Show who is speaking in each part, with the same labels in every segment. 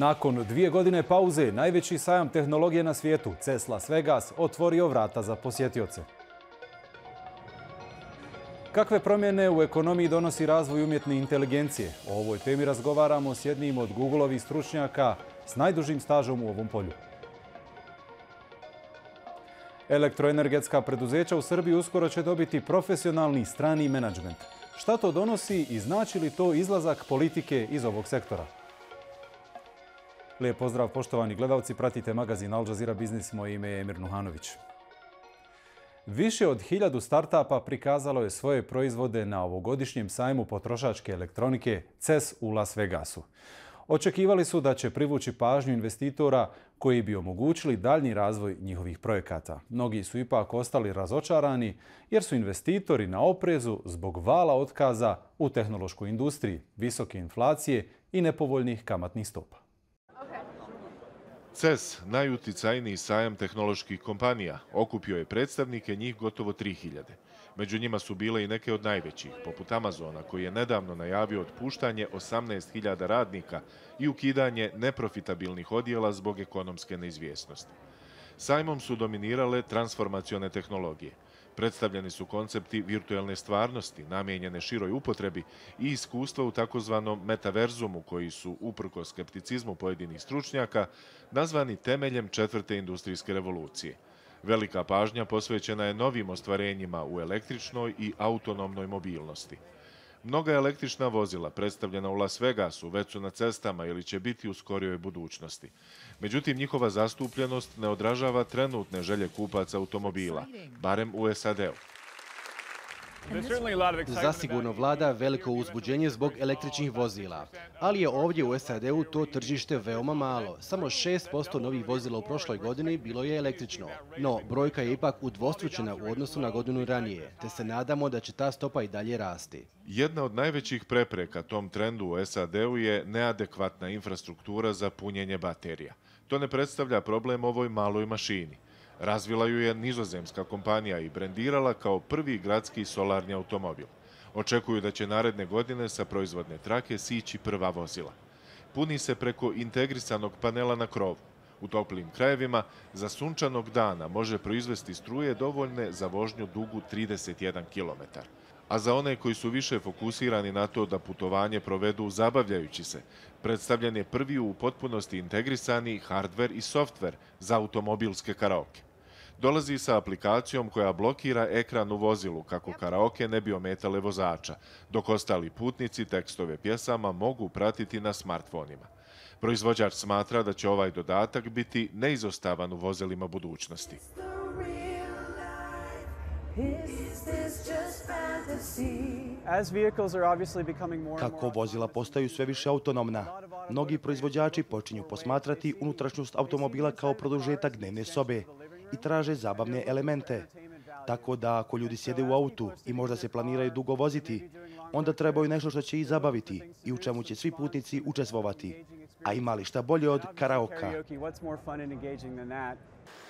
Speaker 1: Nakon dvije godine pauze, najveći sajam tehnologije na svijetu, CES Las Vegas, otvorio vrata za posjetioce. Kakve promjene u ekonomiji donosi razvoj umjetne inteligencije? O ovoj temi razgovaramo s jednim od Googleovih stručnjaka s najdužim stažom u ovom polju. Elektroenergetska preduzeća u Srbiji uskoro će dobiti profesionalni strani menadžment. Šta to donosi i znači li to izlazak politike iz ovog sektora? Lijep pozdrav poštovani gledalci, pratite magazin Al Jazeera Biznis, moje ime je Emir Nuhanović. Više od hiljadu startapa prikazalo je svoje proizvode na ovogodišnjem sajmu potrošačke elektronike CES u Las Vegasu. Očekivali su da će privući pažnju investitora koji bi omogućili daljnji razvoj njihovih projekata. Mnogi su ipak ostali razočarani jer su investitori na oprezu zbog vala otkaza u tehnološkoj industriji, visoke inflacije i nepovoljnih kamatnih stopa.
Speaker 2: CES, najuticajniji sajam tehnoloških kompanija, okupio je predstavnike njih gotovo 3000. Među njima su bile i neke od najvećih, poput Amazona, koji je nedavno najavio otpuštanje 18.000 radnika i ukidanje neprofitabilnih odjela zbog ekonomske neizvjesnosti. Sajmom su dominirale transformacione tehnologije – Predstavljeni su koncepti virtualne stvarnosti, namijenjene široj upotrebi i iskustva u takozvanom metaverzumu, koji su, uprko skepticizmu pojedinih stručnjaka, nazvani temeljem četvrte industrijske revolucije. Velika pažnja posvećena je novim ostvarenjima u električnoj i autonomnoj mobilnosti. Mnoga električna vozila predstavljena u Las Vegasu već su na cestama ili će biti u skorijoj budućnosti. Međutim, njihova zastupljenost ne odražava trenutne želje kupaca automobila, barem u SAD-u. Zasigurno vlada veliko uzbuđenje zbog električnih vozila, ali je ovdje u SAD-u to
Speaker 1: tržište veoma malo. Samo 6% novih vozila u prošloj godini bilo je električno, no
Speaker 3: brojka je ipak udvostručena u odnosu na godinu ranije, te se nadamo da će ta stopa i dalje rasti.
Speaker 2: Jedna od najvećih prepreka tom trendu u SAD-u je neadekvatna infrastruktura za punjenje baterija. To ne predstavlja problem ovoj maloj mašini. Razvila ju je nizozemska kompanija i brendirala kao prvi gradski solarni automobil. Očekuju da će naredne godine sa proizvodne trake sići prva vozila. Puni se preko integrisanog panela na krovu. U toplim krajevima za sunčanog dana može proizvesti struje dovoljne za vožnju dugu 31 km. A za one koji su više fokusirani na to da putovanje provedu zabavljajući se, predstavljen je prvi u potpunosti integrisani hardver i softver za automobilske karaoke dolazi sa aplikacijom koja blokira ekran u vozilu kako karaoke ne bi ometale vozača, dok ostali putnici tekstove pjesama mogu pratiti na smartfonima. Proizvođač smatra da će ovaj dodatak biti neizostavan u vozilima budućnosti.
Speaker 1: Kako
Speaker 3: vozila postaju sve više autonomna, mnogi proizvođači počinju posmatrati unutrašnjost automobila kao produžetak dnevne sobe, i traže zabavne elemente. Tako da ako ljudi sjede u autu i možda se planiraju dugo voziti, onda trebaju nešto što će ih zabaviti i u čemu će svi putnici učestvovati. A imali
Speaker 2: šta bolje od karaoka.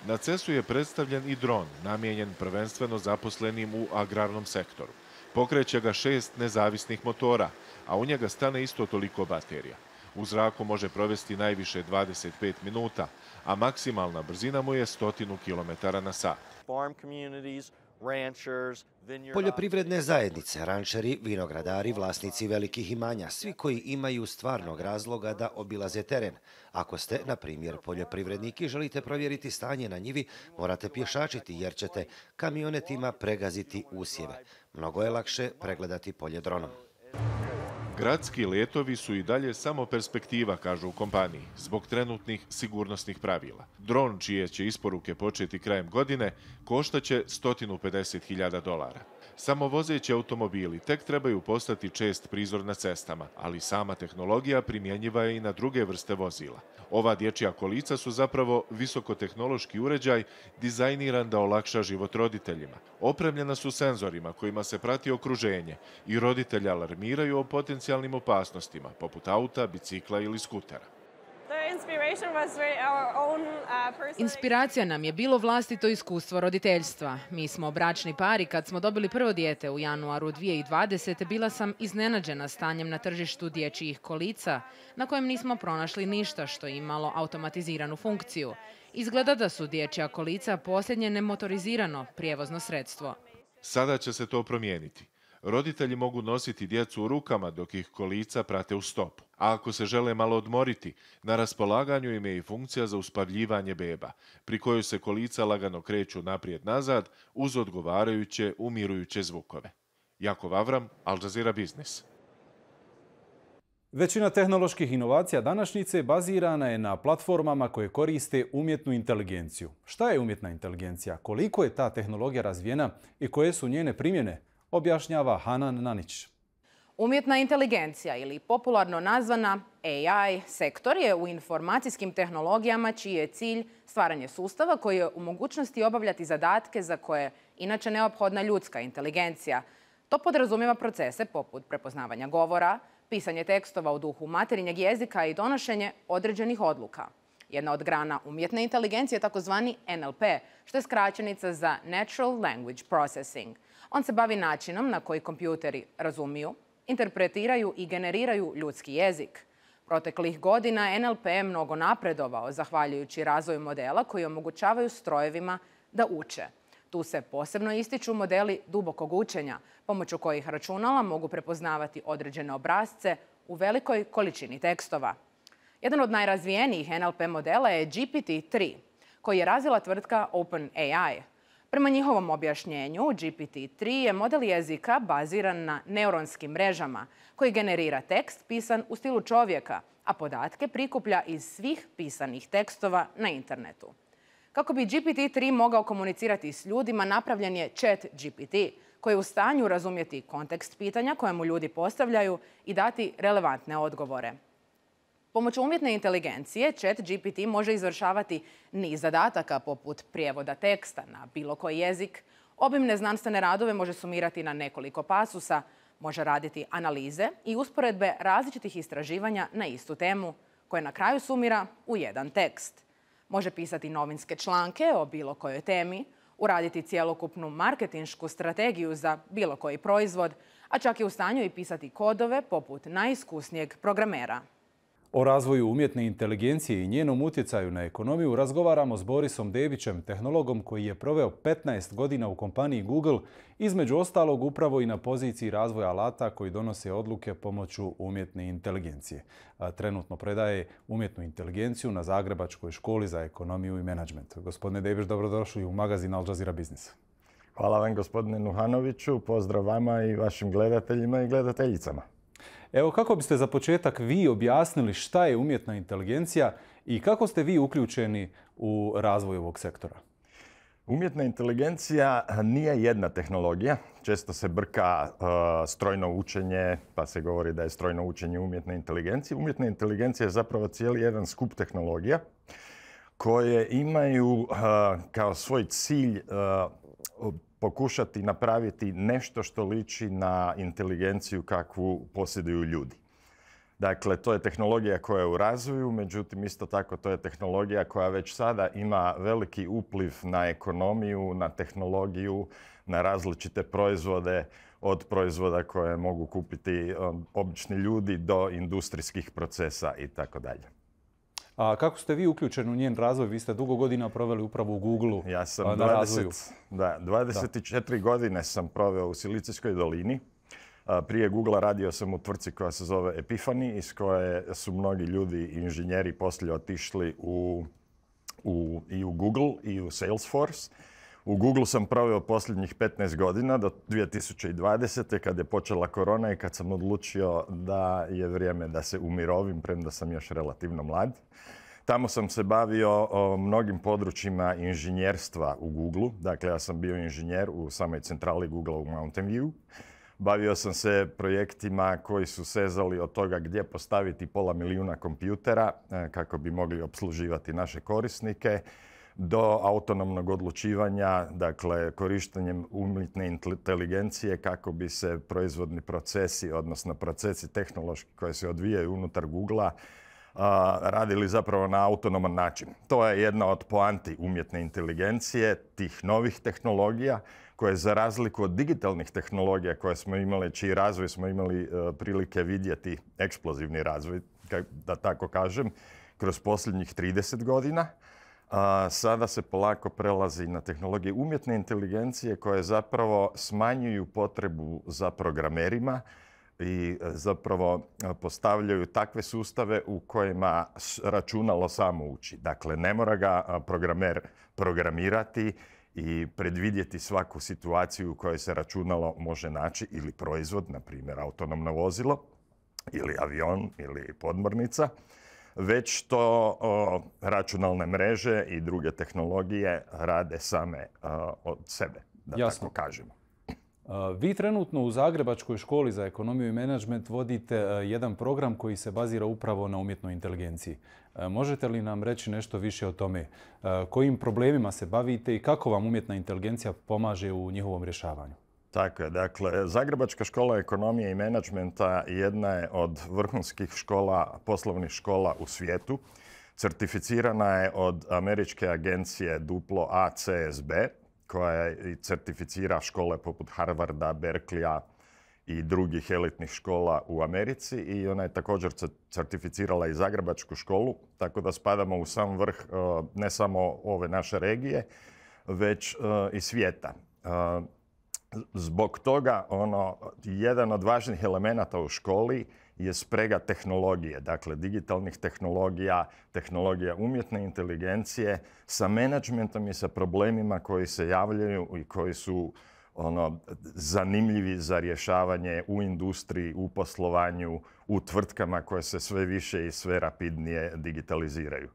Speaker 2: Na CES-u je predstavljen i dron, namijenjen prvenstveno zaposlenim u agrarnom sektoru. Pokreće ga šest nezavisnih motora, a u njega stane isto toliko baterija. U zraku može provesti najviše 25 minuta, a maksimalna brzina mu je stotinu kilometara na sat.
Speaker 4: Poljoprivredne
Speaker 2: zajednice, rančeri,
Speaker 3: vinogradari, vlasnici velikih imanja, svi koji imaju stvarnog razloga da obilaze teren. Ako ste, na primjer, poljoprivrednik i želite provjeriti stanje na njivi, morate pješačiti
Speaker 2: jer ćete kamionetima pregaziti usjeve. Mnogo je lakše pregledati polje dronom. Gradski letovi su i dalje samo perspektiva, kažu u kompaniji, zbog trenutnih sigurnosnih pravila. Dron čije će isporuke početi krajem godine koštaće 150.000 dolara. Samovozeći automobili tek trebaju postati čest prizor na cestama, ali sama tehnologija primjenjiva je i na druge vrste vozila. Ova dječja kolica su zapravo visokotehnološki uređaj dizajniran da olakša život roditeljima. Opremljena su senzorima kojima se prati okruženje i roditelji alarmiraju o potencijalnim opasnostima, poput auta, bicikla ili skutera.
Speaker 5: Uh, Inspiracija nam je bilo vlastito iskustvo roditeljstva. Mi smo bračni pari kad smo dobili prvo dijete u januaru 2020. Bila sam iznenađena stanjem na tržištu dječjih kolica na kojem nismo pronašli ništa što je imalo automatiziranu funkciju. Izgleda da su dječja kolica posljednje nemotorizirano prijevozno sredstvo.
Speaker 2: Sada će se to promijeniti. Roditelji mogu nositi djecu u rukama dok ih kolica prate u stopu. A ako se žele malo odmoriti, na raspolaganju im je i funkcija za uspavljivanje beba, pri kojoj se kolica lagano kreću naprijed-nazad uz odgovarajuće umirujuće zvukove. Jako Vavram, Al Jazeera Business. Većina tehnoloških inovacija današnjice
Speaker 1: bazirana je na platformama koje koriste umjetnu inteligenciju. Šta je umjetna inteligencija? Koliko je ta tehnologija razvijena i koje su njene primjene? objašnjava Hanan Nanić.
Speaker 5: Umjetna inteligencija ili popularno nazvana AI sektor je u informacijskim tehnologijama čiji je cilj stvaranje sustava koji je u mogućnosti obavljati zadatke za koje inače neophodna ljudska inteligencija. To podrazumijeva procese poput prepoznavanja govora, pisanje tekstova u duhu materinjeg jezika i donošenje određenih odluka. Jedna od grana umjetne inteligencije je takozvani NLP, što je skraćenica za Natural Language Processing. On se bavi načinom na koji kompjuteri razumiju, interpretiraju i generiraju ljudski jezik. Proteklih godina NLP je mnogo napredovao zahvaljujući razvoju modela koji omogućavaju strojevima da uče. Tu se posebno ističu modeli dubokog učenja, pomoću kojih računala mogu prepoznavati određene obrazce u velikoj količini tekstova. Jedan od najrazvijenijih NLP modela je GPT-3, koji je razvila tvrtka OpenAI. Prema njihovom objašnjenju, GPT-3 je model jezika baziran na neuronskim mrežama, koji generira tekst pisan u stilu čovjeka, a podatke prikuplja iz svih pisanih tekstova na internetu. Kako bi GPT-3 mogao komunicirati s ljudima, napravljen je chat GPT, koji je u stanju razumjeti kontekst pitanja kojemu mu ljudi postavljaju i dati relevantne odgovore. Pomoću umjetne inteligencije chat GPT može izvršavati niz zadataka poput prijevoda teksta na bilo koji jezik, obimne znanstvene radove može sumirati na nekoliko pasusa, može raditi analize i usporedbe različitih istraživanja na istu temu, koje na kraju sumira u jedan tekst. Može pisati novinske članke o bilo kojoj temi, uraditi cjelokupnu marketinšku strategiju za bilo koji proizvod, a čak i u stanju i pisati kodove poput najiskusnijeg programera.
Speaker 1: O razvoju umjetne inteligencije i njenom utjecaju na ekonomiju razgovaramo s Borisom Devićem, tehnologom koji je proveo 15 godina u kompaniji Google, između ostalog upravo i na poziciji razvoja alata koji donose odluke pomoću umjetne inteligencije. Trenutno predaje umjetnu inteligenciju na Zagrebačkoj školi za ekonomiju i menadžment. Gospodine Dević, dobrodošli u magazin Al
Speaker 4: Jazeera Business. Hvala vam gospodine Nuhanoviću, pozdrav vama i vašim gledateljima i gledateljicama.
Speaker 1: Evo kako biste za početak vi objasnili šta je umjetna inteligencija
Speaker 4: i kako ste vi uključeni u razvoj ovog sektora? Umjetna inteligencija nije jedna tehnologija. Često se brka e, strojno učenje, pa se govori da je strojno učenje umjetne inteligencije. Umjetna inteligencija je zapravo cijeli jedan skup tehnologija koje imaju e, kao svoj cilj e, pokušati napraviti nešto što liči na inteligenciju kakvu posjeduju ljudi. Dakle, to je tehnologija koja je u razvoju, međutim, isto tako to je tehnologija koja već sada ima veliki upliv na ekonomiju, na tehnologiju, na različite proizvode, od proizvoda koje mogu kupiti um, obični ljudi do industrijskih procesa i tako dalje.
Speaker 1: A kako ste vi uključeni u njen razvoj? Vi ste dugo godina proveli upravo u Google-u Ja sam na
Speaker 4: Da, 24 godine sam proveo u Silicijskoj dolini. Prije Google-a radio sam u tvrci koja se zove Epifani, iz koje su mnogi ljudi inženjeri poslije otišli u, i u Google i u Salesforce. U Google sam proveo posljednjih 15 godina do 2020. kad je počela korona i kad sam odlučio da je vrijeme da se umirovim, premda sam još relativno mlad. Tamo sam se bavio o mnogim područjima inženjerstva u Google. Dakle, ja sam bio inženjer u samoj centrali Google u Mountain View. Bavio sam se projektima koji su sezali od toga gdje postaviti pola milijuna kompjutera e, kako bi mogli obsluživati naše korisnike do autonomnog odlučivanja, dakle korištenjem umjetne inteligencije kako bi se proizvodni procesi, odnosno procesi tehnološki koji se odvijaju unutar Google-a, radili zapravo na autonoman način. To je jedna od poanti umjetne inteligencije, tih novih tehnologija koje za razliku od digitalnih tehnologija koje smo imali, čiji razvoj smo imali e, prilike vidjeti, eksplozivni razvoj, da tako kažem, kroz posljednjih 30 godina, a sada se polako prelazi na tehnologije umjetne inteligencije koje zapravo smanjuju potrebu za programerima i e, zapravo e, postavljaju takve sustave u kojima računalo samo uči. Dakle, ne mora ga programer programirati i predvidjeti svaku situaciju u kojoj se računalo može naći ili proizvod, na primjer autonomno vozilo ili avion ili podmornica već to računalne mreže i druge tehnologije rade same od sebe, da Jasno. tako kažemo.
Speaker 1: Vi trenutno u Zagrebačkoj školi za ekonomiju i menadžment vodite e, jedan program koji se bazira upravo na umjetnoj inteligenciji. E, možete li nam reći nešto više o tome? E, kojim problemima se bavite i kako vam umjetna inteligencija pomaže u njihovom rješavanju?
Speaker 4: Tako dakle, Zagrebačka škola ekonomije i menadžmenta jedna je od vrhunskih škola, poslovnih škola u svijetu. Certificirana je od američke agencije duplo ACSB, koja certificira škole poput Harvarda, Berklija i drugih elitnih škola u Americi i ona je također certificirala i Zagrebačku školu, tako da spadamo u sam vrh e, ne samo ove naše regije, već e, i svijeta. E, zbog toga ono, jedan od važnih elemenata u školi je sprega tehnologije, dakle digitalnih tehnologija, tehnologija umjetne inteligencije sa menadžmentom i sa problemima koji se javljaju i koji su ono, zanimljivi za rješavanje u industriji, u poslovanju, u tvrtkama koje se sve više i sve rapidnije digitaliziraju.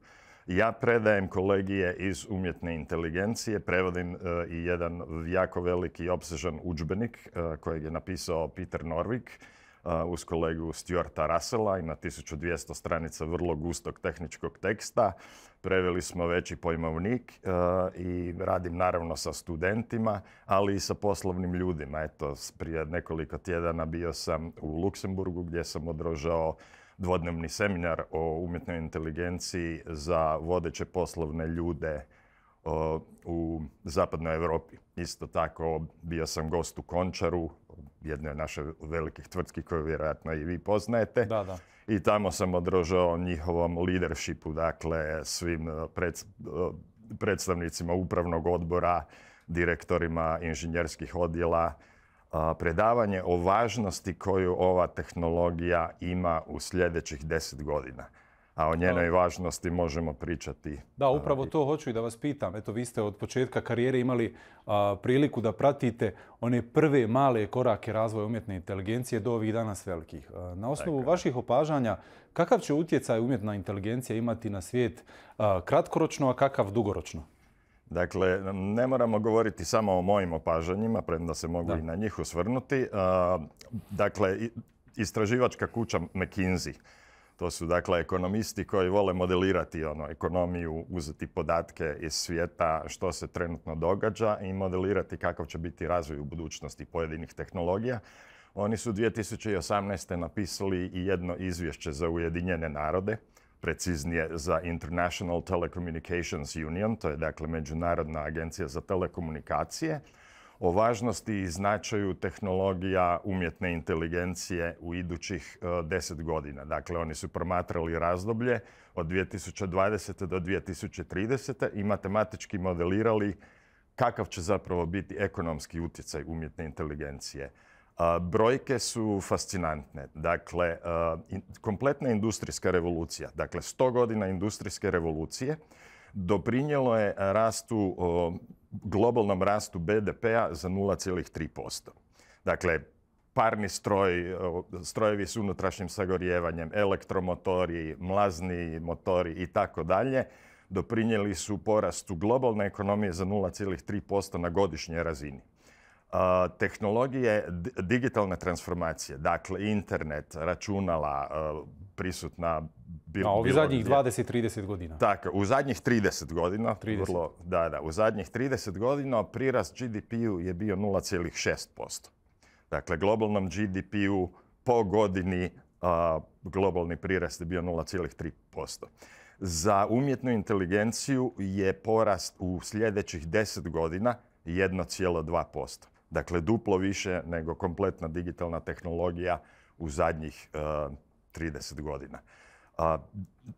Speaker 4: Ja predajem kolegije iz umjetne inteligencije, prevodim e, i jedan jako veliki i obsežan učbenik e, kojeg je napisao Peter Norvik e, uz kolegu Stuarta Russella i na 1200 stranica vrlo gustog tehničkog teksta. Preveli smo veći pojmovnik i radim naravno sa studentima, ali i sa poslovnim ljudima. Eto, prije nekoliko tjedana bio sam u Luksemburgu gdje sam održao dvodnevni seminar o umjetnoj inteligenciji za vodeće poslovne ljude u zapadnoj Europi. Isto tako bio sam gost u Končaru, jedne od naše velikih tvrtki koje vjerojatno i vi poznajete. Da, da. I tamo sam održao njihovom leadershipu, dakle svim e, e, predstavnicima upravnog odbora, direktorima inženjerskih odjela, predavanje o važnosti koju ova tehnologija ima u sljedećih deset godina. A o njenoj važnosti možemo pričati.
Speaker 1: Da, upravo to hoću i da vas pitam. Eto, vi ste od početka karijere imali priliku da pratite one prve male korake razvoja umjetne inteligencije do ovih danas velikih. na osnovu vaših opažanja, kakav će utjecaj umjetna inteligencija imati
Speaker 4: na svijet kratkoročno, a kakav dugoročno? Dakle, ne moramo govoriti samo o mojim opažanjima, premda se mogu i na njih osvrnuti. Dakle, istraživačka kuća McKinsey. To su dakle ekonomisti koji vole modelirati ono, ekonomiju, uzeti podatke iz svijeta što se trenutno događa i modelirati kakav će biti razvoj u budućnosti pojedinih tehnologija. Oni su 2018. napisali i jedno izvješće za Ujedinjene narode preciznije za International Telecommunications Union, to je dakle Međunarodna agencija za telekomunikacije, o važnosti i značaju tehnologija umjetne inteligencije u idućih e, deset godina. Dakle, oni su promatrali razdoblje od 2020. do 2030. i matematički modelirali kakav će zapravo biti ekonomski utjecaj umjetne inteligencije Brojke su fascinantne. Dakle, kompletna industrijska revolucija, dakle 100 godina industrijske revolucije, doprinjelo je rastu, globalnom rastu BDP-a za 0,3%. Dakle, parni stroj, strojevi s unutrašnjim sagorjevanjem, elektromotori, mlazni motori i tako dalje, doprinijeli su porastu globalne ekonomije za 0,3% na godišnjoj razini tehnologije digitalne transformacije, dakle internet, računala, prisutna bilo... No, u zadnjih
Speaker 1: 20-30 godina.
Speaker 4: Tako, u zadnjih 30 godina, Vrlo, da, da, u zadnjih 30 godina prirast GDP-u je bio 0,6%. Dakle, globalnom GDP-u po godini globalni prirast je bio 0,3%. Za umjetnu inteligenciju je porast u sljedećih 10 godina 1,2%. Dakle, duplo više nego kompletna digitalna tehnologija u zadnjih 30 e, godina.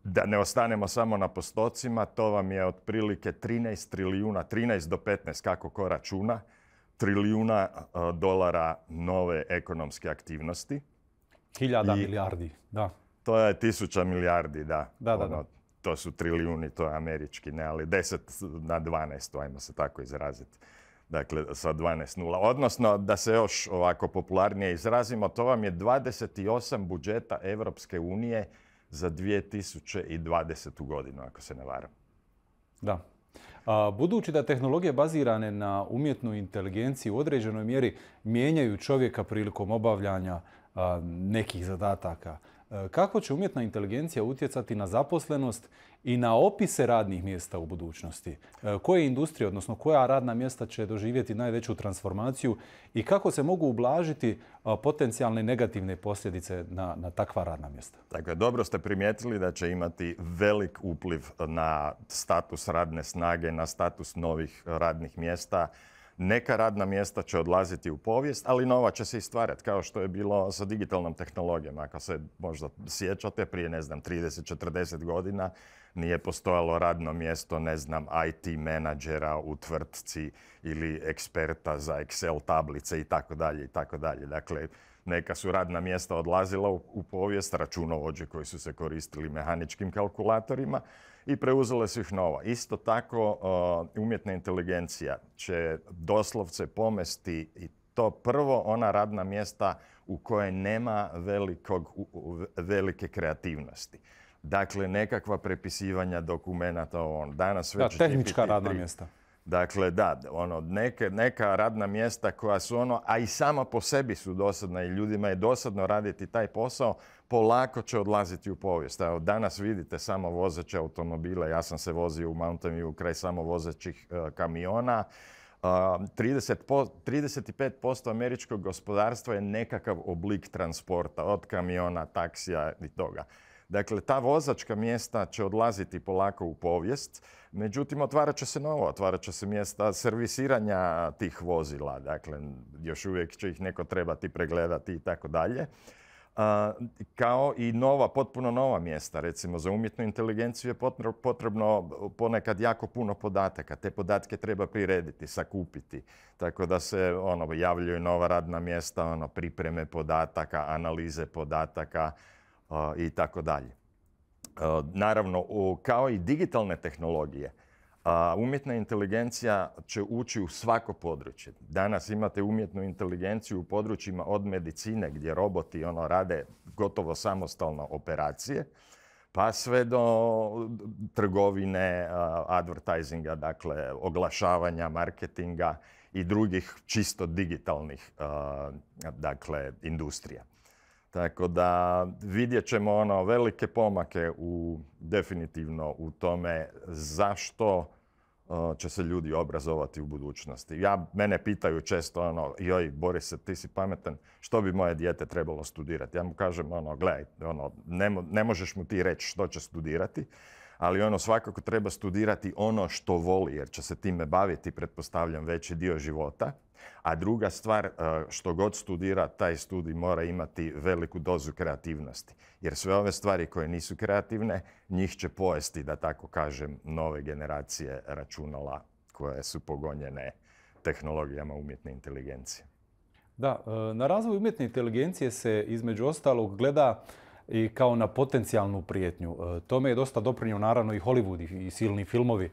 Speaker 4: da ne ostanemo samo na postocima, to vam je otprilike 13 trilijuna, 13 do 15 kako ko računa, trilijuna e, dolara nove ekonomske aktivnosti. Hiljada milijardi, da. To je tisuća milijardi, da. Da, da, ono, To su trilijuni, to je američki, ne, ali 10 na 12, ajmo se tako izraziti dakle sa 12.0. Odnosno, da se još ovako popularnije izrazimo, to vam je 28 budžeta Evropske unije za 2020. godinu, ako se ne varam. Da. budući da tehnologije bazirane na
Speaker 1: umjetnoj inteligenciji u određenoj mjeri mijenjaju čovjeka prilikom obavljanja nekih zadataka, E, kako će umjetna inteligencija utjecati na zaposlenost i na opise radnih mjesta u budućnosti? E, koje industrije, odnosno koja radna mjesta će doživjeti najveću transformaciju i kako se mogu ublažiti e, potencijalne negativne posljedice na, na takva radna mjesta?
Speaker 4: Dakle, dobro ste primijetili da će imati velik upliv na status radne snage, na status novih radnih mjesta, neka radna mjesta će odlaziti u povijest, ali nova će se i stvarati, kao što je bilo sa digitalnom tehnologijom. Ako se možda sjećate, prije, ne znam, 30-40 godina nije postojalo radno mjesto, ne znam, IT menadžera u tvrtci ili eksperta za Excel tablice i tako dalje i tako dalje. Dakle, neka su radna mjesta odlazila u, povijest računovođe koji su se koristili mehaničkim kalkulatorima i preuzele su ih nova. Isto tako e, umjetna inteligencija će doslovce pomesti i to prvo ona radna mjesta u koje nema velikog, velike kreativnosti. Dakle, nekakva prepisivanja dokumenta on. Ono. Danas već da, tehnička radna mjesta. Dakle, da, ono, neke, neka radna mjesta koja su ono, a i sama po sebi su dosadna i ljudima je dosadno raditi taj posao, polako će odlaziti u povijest. Evo, danas vidite samo vozeće automobile, ja sam se vozio u Mountain View kraj samo vozećih e, kamiona. Uh, 30 35% američkog gospodarstva je nekakav oblik transporta, od kamiona, taksija i toga. Dakle, ta vozačka mjesta će odlaziti polako u povijest, međutim, otvarat će se novo, otvarat će se mjesta servisiranja tih vozila. Dakle, još uvijek će ih neko trebati pregledati i tako dalje. Kao i nova, potpuno nova mjesta. Recimo, za umjetnu inteligenciju je potrebno ponekad jako puno podataka. Te podatke treba prirediti, sakupiti. Tako da se ono, javljaju nova radna mjesta, ono, pripreme podataka, analize podataka, i tako dalje. E, naravno, kao i digitalne tehnologije, umjetna inteligencija će ući u svako područje. Danas imate umjetnu inteligenciju u područjima od medicine gdje roboti ono rade gotovo samostalno operacije, pa sve do trgovine, advertisinga, dakle oglašavanja, marketinga i drugih čisto digitalnih dakle, industrija. Tako da vidjet ćemo ono velike pomake u definitivno u tome zašto će se ljudi obrazovati u budućnosti. Ja, mene pitaju često ono, joj Boris, ti si pametan, što bi moje dijete trebalo studirati? Ja mu kažem ono, gledaj, ono, ne, ne možeš mu ti reći što će studirati, ali ono svakako treba studirati ono što voli jer će se time baviti, pretpostavljam, veći dio života. A druga stvar, e, što god studira, taj studij mora imati veliku dozu kreativnosti. Jer sve ove stvari koje nisu kreativne, njih će pojesti, da tako kažem, nove generacije računala koje su pogonjene tehnologijama umjetne inteligencije.
Speaker 1: Da, e, na razvoj umjetne inteligencije se između ostalog gleda i kao na potencijalnu prijetnju. E, Tome je dosta doprinio naravno i Hollywood i silni filmovi. E,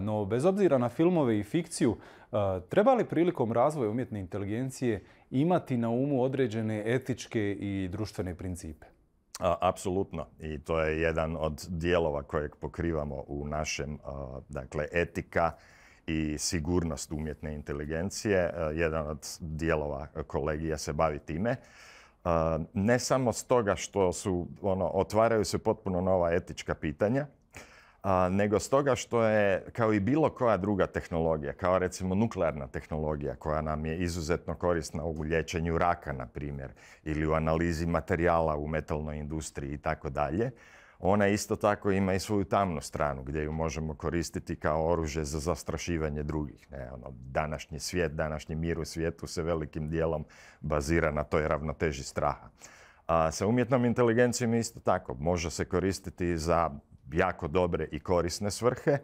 Speaker 1: no, bez obzira na filmove i fikciju, e, treba li prilikom razvoja umjetne inteligencije imati na umu određene etičke i društvene principe?
Speaker 4: apsolutno. I to je jedan od dijelova kojeg pokrivamo u našem, dakle, etika i sigurnost umjetne inteligencije. jedan od dijelova kolegija se bavi time ne samo stoga što su, ono, otvaraju se potpuno nova etička pitanja, a, nego stoga što je, kao i bilo koja druga tehnologija, kao recimo nuklearna tehnologija koja nam je izuzetno korisna u liječenju raka, na primjer, ili u analizi materijala u metalnoj industriji i tako dalje, ona isto tako ima i svoju tamnu stranu gdje ju možemo koristiti kao oružje za zastrašivanje drugih. Ne, ono, današnji svijet, današnji mir u svijetu se velikim dijelom bazira na toj ravnoteži straha. A sa umjetnom inteligencijom isto tako. Može se koristiti za jako dobre i korisne svrhe,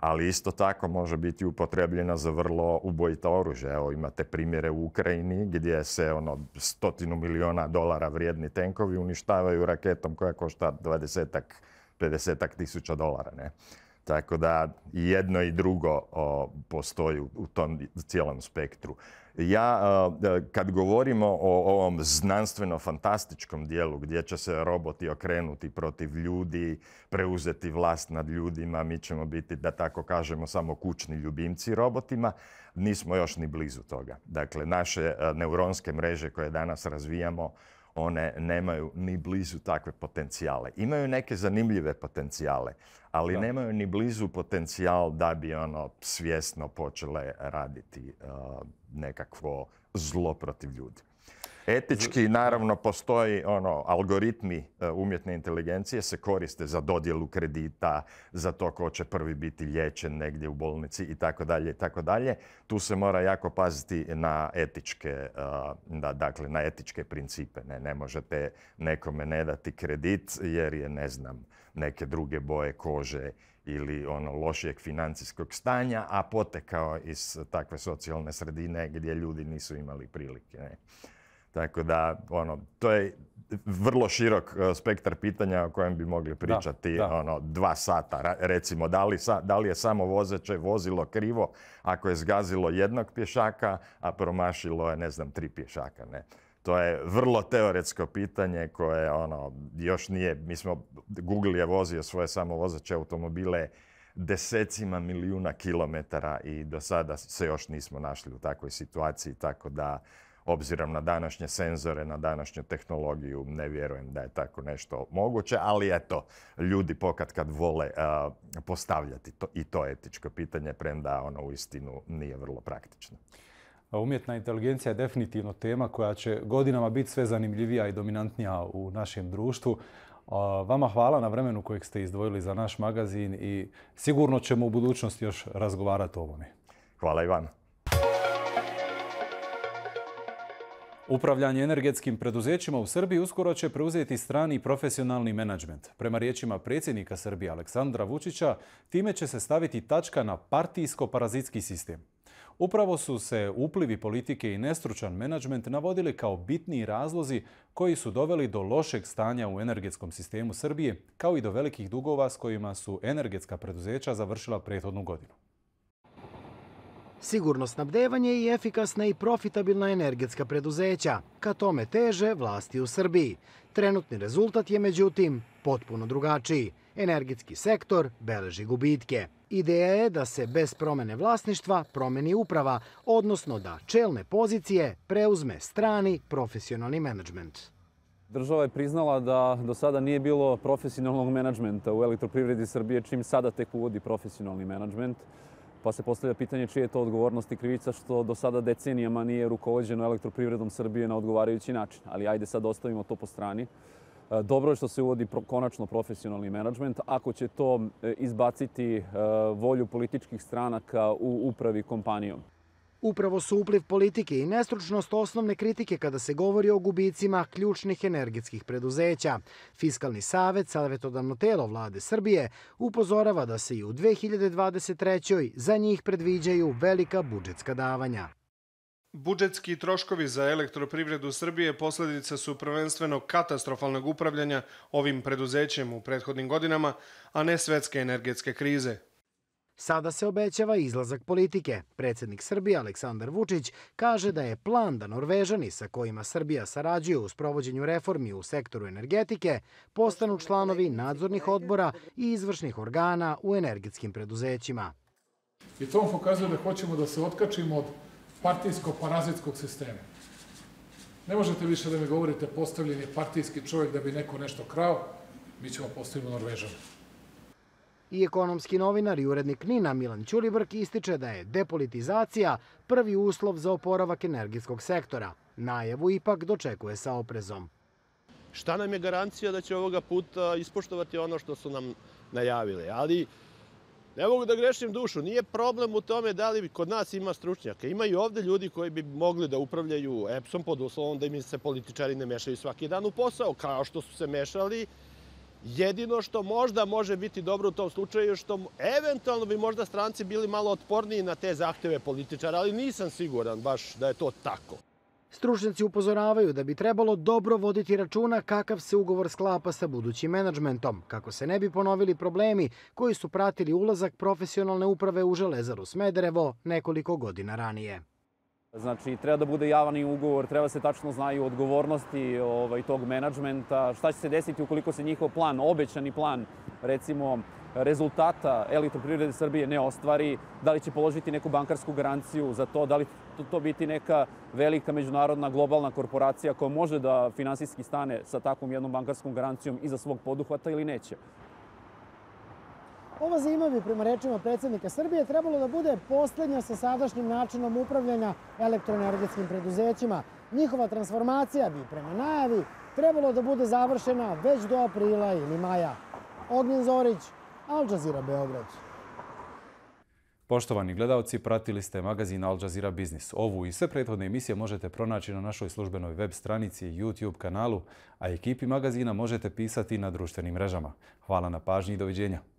Speaker 4: ali isto tako može biti upotrebljena za vrlo ubojita oružja. Evo imate primjere u Ukrajini gdje se ono stotinu miliona dolara vrijedni tenkovi uništavaju raketom koja košta 20 50 tisuća dolara. Ne? Tako da jedno i drugo postoji u tom cijelom spektru. Ja, e, kad govorimo o ovom znanstveno-fantastičkom dijelu gdje će se roboti okrenuti protiv ljudi, preuzeti vlast nad ljudima, mi ćemo biti, da tako kažemo, samo kućni ljubimci robotima, nismo još ni blizu toga. Dakle, naše e, neuronske mreže koje danas razvijamo one nemaju ni blizu takve potencijale. Imaju neke zanimljive potencijale, ali nemaju ni blizu potencijal da bi ono svjesno počele raditi eh, nekakvo zlo protiv ljudi. Etički, naravno, postoji ono, algoritmi e, umjetne inteligencije se koriste za dodjelu kredita, za to ko će prvi biti liječen negdje u bolnici i tako dalje i tako dalje. Tu se mora jako paziti na etičke, e, dakle, na etičke principe. Ne, možete nekome ne dati kredit jer je, ne znam, neke druge boje kože ili ono lošijeg financijskog stanja, a potekao iz takve socijalne sredine gdje ljudi nisu imali prilike. Tako da, ono, to je vrlo širok e, spektar pitanja o kojem bi mogli pričati ono dva sata. Recimo, da li, sa, li je samo vozeće vozilo krivo ako je zgazilo jednog pješaka, a promašilo je, ne znam, tri pješaka, ne? To je vrlo teoretsko pitanje koje, ono, još nije, mi smo, Google je vozio svoje samovozeće automobile desecima milijuna kilometara i do sada se još nismo našli u takvoj situaciji, tako da obzirom na današnje senzore, na današnju tehnologiju, ne vjerujem da je tako nešto moguće, ali eto, ljudi pokad kad vole postavljati to, i to etičko pitanje, premda ono u istinu nije vrlo praktično.
Speaker 1: Umjetna inteligencija je definitivno tema koja će godinama biti sve zanimljivija i dominantnija u našem društvu. Vama hvala na vremenu kojeg ste izdvojili za naš magazin i sigurno ćemo u budućnosti još razgovarati o ovome. Hvala i vama. Upravljanje energetskim preduzećima u Srbiji uskoro će preuzeti strani profesionalni menadžment. Prema riječima predsjednika Srbije Aleksandra Vučića, time će se staviti tačka na partijsko-parazitski sistem. Upravo su se uplivi politike i nestručan menadžment navodili kao bitni razlozi koji su doveli do lošeg stanja u energetskom sistemu Srbije, kao i do velikih dugova s kojima su energetska preduzeća završila prethodnu godinu
Speaker 3: sigurno snabdevanje i efikasna i profitabilna energetska preduzeća. Ka tome teže vlasti u Srbiji. Trenutni rezultat je međutim potpuno drugačiji. Energetski sektor beleži gubitke. Ideja je da se bez promene vlasništva promeni uprava, odnosno da čelne pozicije preuzme strani profesionalni menadžment.
Speaker 6: Država je priznala da do sada nije bilo profesionalnog menadžmenta u elektroprivredi Srbije, čim sada tek uvodi profesionalni menadžment pa se postavlja pitanje čije je to odgovornost i krivica što do sada decenijama nije rukovođeno elektroprivredom Srbije na odgovarajući način. Ali ajde sad ostavimo to po strani. E, dobro je što se uvodi konačno profesionalni menadžment. Ako će to e, izbaciti e, volju političkih stranaka u upravi kompanijom.
Speaker 3: Upravo su upliv politike i nestručnost osnovne kritike kada se govori o gubicima ključnih energetskih preduzeća. Fiskalni savjet, savjetodavno telo vlade Srbije, upozorava da se i u 2023. za njih predviđaju velika budžetska davanja.
Speaker 2: Budžetski troškovi za elektroprivredu Srbije posljedice su prvenstveno katastrofalnog upravljanja ovim preduzećem u prethodnim godinama, a ne svetske energetske krize,
Speaker 3: Sada se obećava izlazak politike. Predsjednik Srbije Aleksandar Vučić kaže da je plan da Norvežani sa kojima Srbija sarađuje u sprovođenju reformi u sektoru energetike postanu članovi nadzornih odbora i izvršnih organa u energetskim preduzećima. I to vam pokazuje da hoćemo da se otkačimo od partijsko-parazitskog sistema. Ne možete više da mi govorite postavljen
Speaker 1: je partijski čovjek da bi neko nešto krao, mi ćemo postaviti Norvežanu.
Speaker 3: I ekonomski novinar i urednik Nina Milan Ćulibrk ističe da je depolitizacija prvi uslov za oporavak energetskog sektora. Najevu ipak dočekuje sa oprezom.
Speaker 4: Šta nam je garancija da će ovoga puta ispoštovati ono što su nam najavili? Ali ne mogu da grešim dušu. Nije problem u tome da li kod nas ima stručnjaka. Ima i ovde ljudi koji bi mogli da upravljaju eps pod uslovom da im se političari ne mešaju svaki dan u posao, kao što su se mešali Jedino što možda može biti dobro u tom slučaju je što eventualno bi možda stranci bili malo otporniji na te zahteve političara, ali nisam siguran baš da je to tako.
Speaker 3: Stručnjaci upozoravaju da bi trebalo dobro voditi računa kakav se ugovor sklapa sa budućim menadžmentom, kako se ne bi ponovili problemi koji su pratili ulazak profesionalne uprave u Železaru Smederevo nekoliko godina ranije.
Speaker 6: Znači, treba da bude javan i ugovor, treba se tačno znaju odgovornosti ovaj, tog menadžmenta, šta će se desiti ukoliko se njihov plan, obećani plan, recimo, rezultata elektroprivrede Srbije ne ostvari, da li će položiti neku bankarsku garanciju za to, da li to, to biti neka velika međunarodna globalna korporacija koja može da finansijski stane sa takvom jednom bankarskom garancijom iza svog poduhvata ili neće.
Speaker 3: Ova zima bi, prema rečima predsjednika Srbije, trebalo da bude posljednja sa sadašnjim načinom upravljanja elektroenergetskim preduzećima. Njihova transformacija bi, prema najavi, trebalo da bude završena već do aprila ili maja. Ognjen Zorić, Al Jazeera Beograd.
Speaker 1: Poštovani gledalci, pratili ste magazin Al Jazeera Biznis. Ovu i sve prethodne emisije možete pronaći na našoj službenoj web stranici i YouTube kanalu, a ekipi magazina možete pisati na društvenim mrežama. Hvala na pažnji i doviđenja.